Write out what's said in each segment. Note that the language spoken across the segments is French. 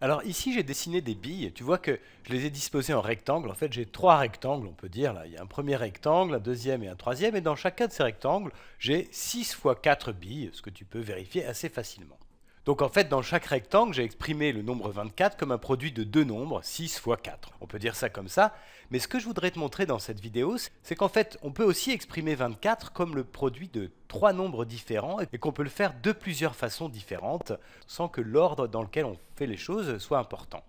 Alors ici, j'ai dessiné des billes. Tu vois que je les ai disposées en rectangles. En fait, j'ai trois rectangles, on peut dire. Là. Il y a un premier rectangle, un deuxième et un troisième. Et dans chacun de ces rectangles, j'ai 6 x 4 billes, ce que tu peux vérifier assez facilement. Donc en fait, dans chaque rectangle, j'ai exprimé le nombre 24 comme un produit de deux nombres, 6 x 4. On peut dire ça comme ça, mais ce que je voudrais te montrer dans cette vidéo, c'est qu'en fait, on peut aussi exprimer 24 comme le produit de trois nombres différents et qu'on peut le faire de plusieurs façons différentes sans que l'ordre dans lequel on fait les choses soit important.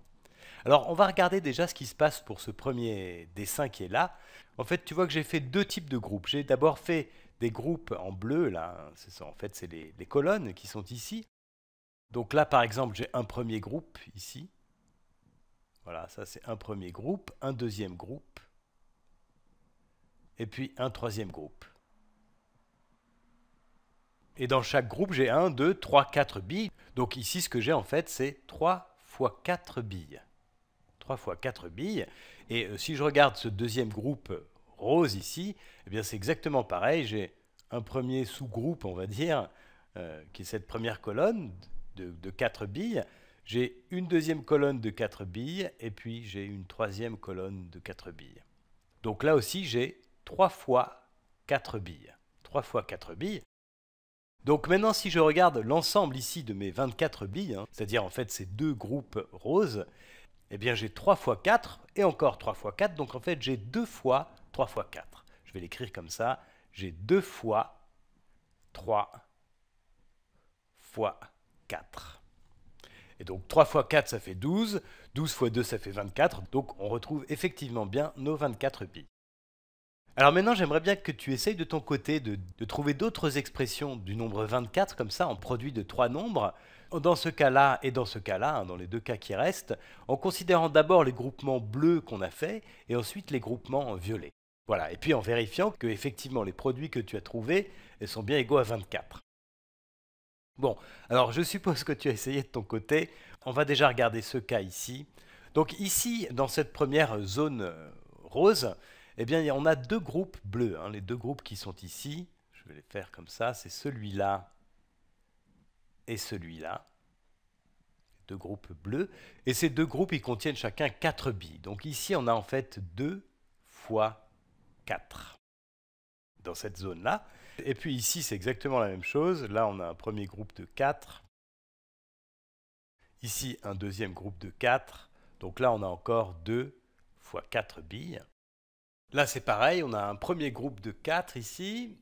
Alors on va regarder déjà ce qui se passe pour ce premier dessin qui est là. En fait, tu vois que j'ai fait deux types de groupes. J'ai d'abord fait des groupes en bleu, là, en fait c'est les colonnes qui sont ici. Donc là, par exemple, j'ai un premier groupe ici. Voilà, ça c'est un premier groupe, un deuxième groupe, et puis un troisième groupe. Et dans chaque groupe, j'ai un, deux, trois, quatre billes. Donc ici, ce que j'ai en fait, c'est 3 fois 4 billes. 3 fois 4 billes. Et euh, si je regarde ce deuxième groupe rose ici, eh bien c'est exactement pareil. J'ai un premier sous-groupe, on va dire, euh, qui est cette première colonne, de, de 4 billes, j'ai une deuxième colonne de 4 billes et puis j'ai une troisième colonne de 4 billes. Donc là aussi, j'ai 3 fois 4 billes. 3 fois 4 billes. Donc maintenant, si je regarde l'ensemble ici de mes 24 billes, hein, c'est-à-dire en fait ces deux groupes roses, eh bien j'ai 3 fois 4 et encore 3 fois 4, donc en fait j'ai 2 fois 3 fois 4. Je vais l'écrire comme ça, j'ai 2 fois 3 fois et donc 3 fois 4, ça fait 12. 12 fois 2, ça fait 24. Donc on retrouve effectivement bien nos 24 pi. Alors maintenant, j'aimerais bien que tu essayes de ton côté de, trouver d'autres expressions du nombre 24, comme ça, en produit de trois nombres. Dans ce cas-là et dans ce cas-là, hein, dans les deux cas qui restent, en considérant d'abord les groupements bleus qu'on a faits et ensuite les groupements violets. Voilà, et puis en vérifiant que effectivement les produits que tu as trouvés sont bien égaux à 24. Bon, alors je suppose que tu as essayé de ton côté. On va déjà regarder ce cas ici. Donc ici, dans cette première zone euh, rose, eh bien, on a deux groupes bleus. Hein, les deux groupes qui sont ici, je vais les faire comme ça, c'est celui-là et celui-là. Deux groupes bleus. Et ces deux groupes, ils contiennent chacun 4 billes. Donc ici, on a en fait 2 fois 4 dans cette zone-là. Et puis ici, c'est exactement la même chose. Là, on a un premier groupe de 4. Ici, un deuxième groupe de 4. Donc là, on a encore 2 fois 4 billes. Là, c'est pareil, on a un premier groupe de 4 ici,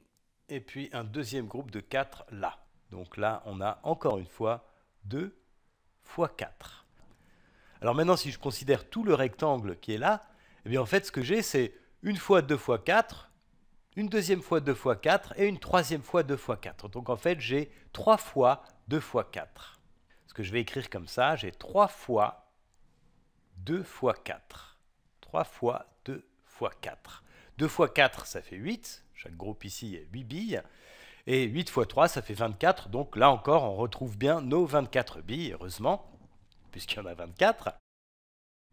et puis un deuxième groupe de 4 là. Donc là, on a encore une fois 2 fois 4. Alors maintenant, si je considère tout le rectangle qui est là, eh bien en fait, ce que j'ai, c'est 1 fois 2 fois 4, une deuxième fois 2 fois 4 et une troisième fois 2 fois 4. Donc en fait, j'ai 3 fois 2 fois 4. Ce que je vais écrire comme ça, j'ai 3 fois 2 fois 4. 3 fois 2 fois 4. 2 fois 4, ça fait 8. Chaque groupe ici est 8 billes. Et 8 fois 3, ça fait 24. Donc là encore, on retrouve bien nos 24 billes, heureusement, puisqu'il y en a 24.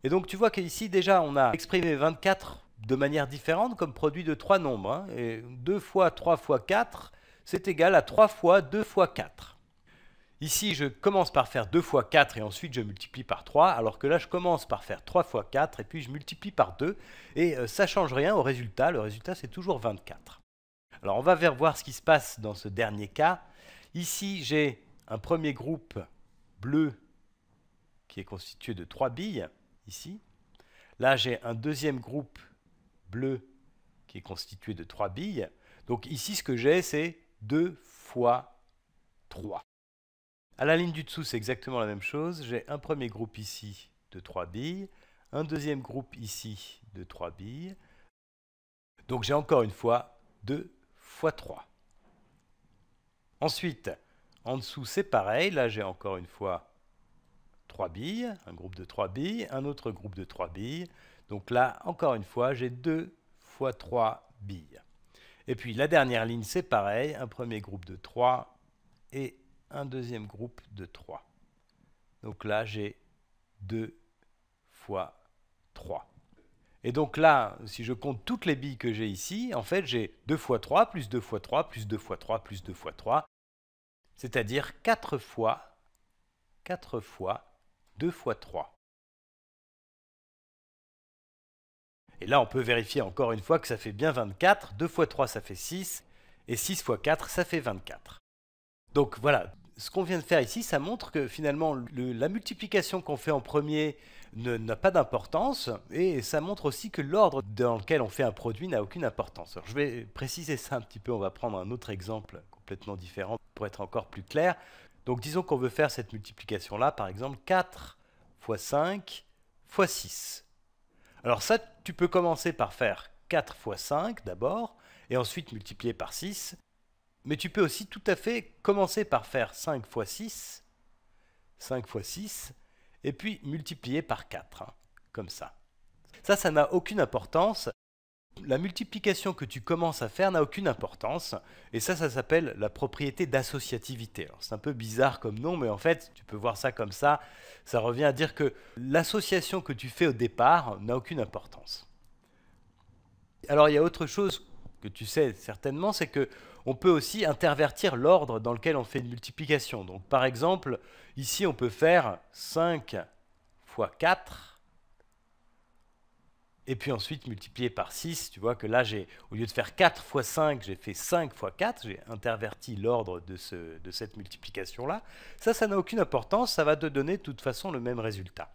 Et donc tu vois qu'ici déjà, on a exprimé 24 de manière différente comme produit de trois nombres. Hein. Et 2 fois 3 fois 4, c'est égal à 3 fois 2 fois 4. Ici, je commence par faire 2 fois 4 et ensuite je multiplie par 3, alors que là, je commence par faire 3 fois 4 et puis je multiplie par 2. Et euh, ça ne change rien au résultat. Le résultat, c'est toujours 24. Alors, on va voir ce qui se passe dans ce dernier cas. Ici, j'ai un premier groupe bleu qui est constitué de 3 billes, ici. Là, j'ai un deuxième groupe bleu qui est constitué de trois billes. Donc ici, ce que j'ai, c'est 2 fois 3. À la ligne du dessous, c'est exactement la même chose. J'ai un premier groupe ici de trois billes, un deuxième groupe ici de trois billes. Donc j'ai encore une fois 2 fois 3. Ensuite, en dessous, c'est pareil. Là, j'ai encore une fois 3 billes, un groupe de 3 billes, un autre groupe de 3 billes. Donc là, encore une fois, j'ai 2 fois 3 billes. Et puis la dernière ligne, c'est pareil, un premier groupe de 3 et un deuxième groupe de 3. Donc là, j'ai 2 fois 3. Et donc là, si je compte toutes les billes que j'ai ici, en fait, j'ai 2 fois 3 plus 2 fois 3 plus 2 fois 3 plus 2 fois 3, c'est-à-dire 4 fois 4 fois 2 fois 3. Et là, on peut vérifier encore une fois que ça fait bien 24. 2 fois 3, ça fait 6. Et 6 fois 4, ça fait 24. Donc voilà, ce qu'on vient de faire ici, ça montre que finalement, la multiplication qu'on fait en premier n'a pas d'importance. Et ça montre aussi que l'ordre dans lequel on fait un produit n'a aucune importance. Alors je vais préciser ça un petit peu. On va prendre un autre exemple complètement différent pour être encore plus clair. Donc disons qu'on veut faire cette multiplication-là, par exemple 4 x 5 x 6. Alors ça, tu peux commencer par faire 4 x 5 d'abord, et ensuite multiplier par 6. Mais tu peux aussi tout à fait commencer par faire 5 x 6, 5 x 6, et puis multiplier par 4, hein, comme ça. Ça, ça n'a aucune importance la multiplication que tu commences à faire n'a aucune importance. Et ça, ça s'appelle la propriété d'associativité. C'est un peu bizarre comme nom, mais en fait, tu peux voir ça comme ça. Ça revient à dire que l'association que tu fais au départ n'a aucune importance. Alors, il y a autre chose que tu sais certainement, c'est que on peut aussi intervertir l'ordre dans lequel on fait une multiplication. Donc, par exemple, ici, on peut faire 5 fois 4 et puis ensuite, multiplié par 6, tu vois que là, j'ai, au lieu de faire 4 fois 5, j'ai fait 5 fois 4, j'ai interverti l'ordre de, de cette multiplication-là. Ça, ça n'a aucune importance, ça va te donner de toute façon le même résultat.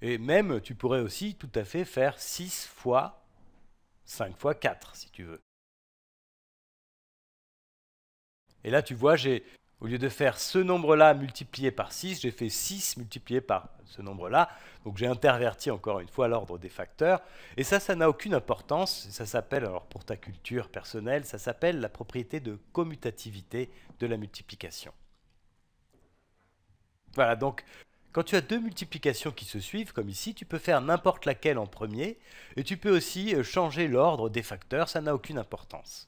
Et même, tu pourrais aussi tout à fait faire 6 fois 5 fois 4, si tu veux. Et là, tu vois, j'ai au lieu de faire ce nombre-là multiplié par 6, j'ai fait 6 multiplié par ce nombre-là. Donc j'ai interverti encore une fois l'ordre des facteurs. Et ça, ça n'a aucune importance. Ça s'appelle, alors pour ta culture personnelle, ça s'appelle la propriété de commutativité de la multiplication. Voilà, donc quand tu as deux multiplications qui se suivent, comme ici, tu peux faire n'importe laquelle en premier, et tu peux aussi euh, changer l'ordre des facteurs, ça n'a aucune importance.